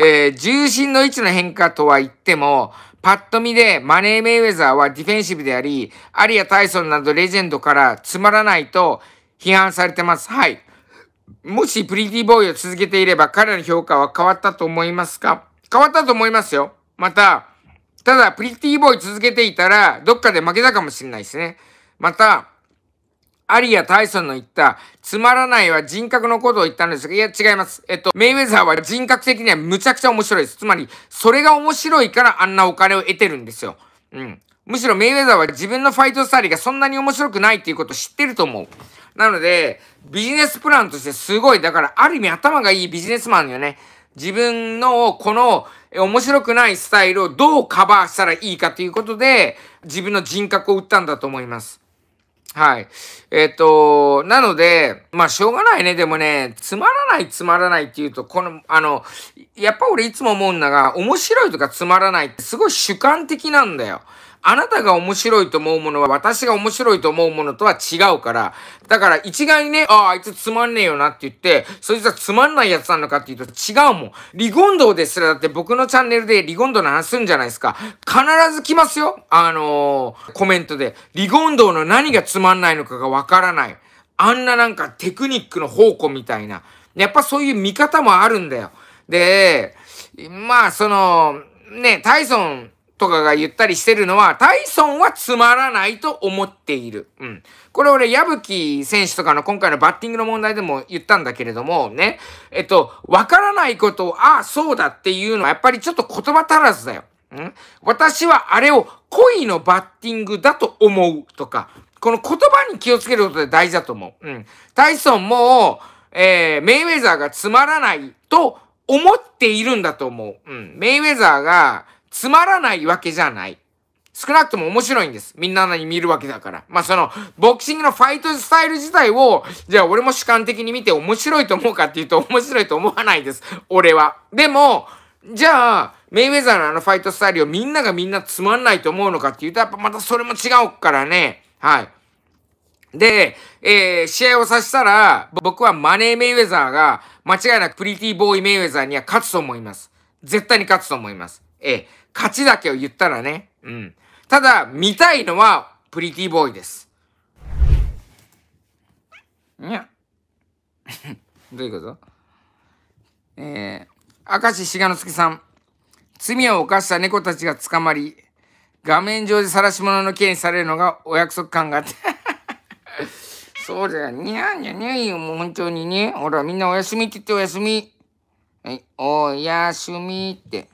えー、重心の位置の変化とは言っても、パッと見でマネー・メイウェザーはディフェンシブであり、アリア・タイソンなどレジェンドからつまらないと批判されてます。はい。もしプリティボーイを続けていれば彼らの評価は変わったと思いますか変わったと思いますよ。また、ただプリティボーイ続けていたらどっかで負けたかもしれないですね。また、アリア・タイソンの言った、つまらないは人格のことを言ったんですが、いや違います。えっと、メイウェザーは人格的にはむちゃくちゃ面白いです。つまり、それが面白いからあんなお金を得てるんですよ。うん。むしろメイウェザーは自分のファイトスタイルがそんなに面白くないっていうことを知ってると思う。なので、ビジネスプランとしてすごい、だからある意味頭がいいビジネスマンよね。自分のこの面白くないスタイルをどうカバーしたらいいかということで、自分の人格を売ったんだと思います。はい。えっ、ー、と、なので、まあ、しょうがないね。でもね、つまらない、つまらないっていうと、この、あの、やっぱ俺いつも思うんだが、面白いとかつまらないってすごい主観的なんだよ。あなたが面白いと思うものは私が面白いと思うものとは違うから。だから一概にね、ああ、あいつつまんねえよなって言って、そいつはつまんないやつなのかって言うと違うもん。リゴンドウですらだって僕のチャンネルでリゴンドウの話すんじゃないですか。必ず来ますよ。あのー、コメントで。リゴンドウの何がつまんないのかがわからない。あんななんかテクニックの宝庫みたいな。やっぱそういう見方もあるんだよ。で、まあ、その、ね、タイソンとかが言ったりしてるのは、タイソンはつまらないと思っている。うん。これ俺、矢吹選手とかの今回のバッティングの問題でも言ったんだけれども、ね。えっと、わからないことを、ああ、そうだっていうのは、やっぱりちょっと言葉足らずだよ。ん私はあれを恋のバッティングだと思うとか、この言葉に気をつけることで大事だと思う。うん。タイソンも、えー、メイウェザーがつまらないと、思っているんだと思う。うん。メイウェザーがつまらないわけじゃない。少なくとも面白いんです。みんなに見るわけだから。まあ、その、ボクシングのファイトスタイル自体を、じゃあ俺も主観的に見て面白いと思うかっていうと面白いと思わないです。俺は。でも、じゃあ、メイウェザーのあのファイトスタイルをみんながみんなつまんないと思うのかっていうと、やっぱまたそれも違うからね。はい。で、えー、試合をさせたら、僕はマネー・メイウェザーが、間違いなくプリティボーイ・メイウェザーには勝つと思います。絶対に勝つと思います。ええ、勝ちだけを言ったらね。うん。ただ、見たいのは、プリティボーイです。にゃ。どういうことえー、明石志賀之助さん。罪を犯した猫たちが捕まり、画面上で晒し者の刑にされるのがお約束感があってそうだよ、にゃんじゃねえよ、もう本当にね。ほら、みんなお休みって言っておやすみ。はい、おやすみって。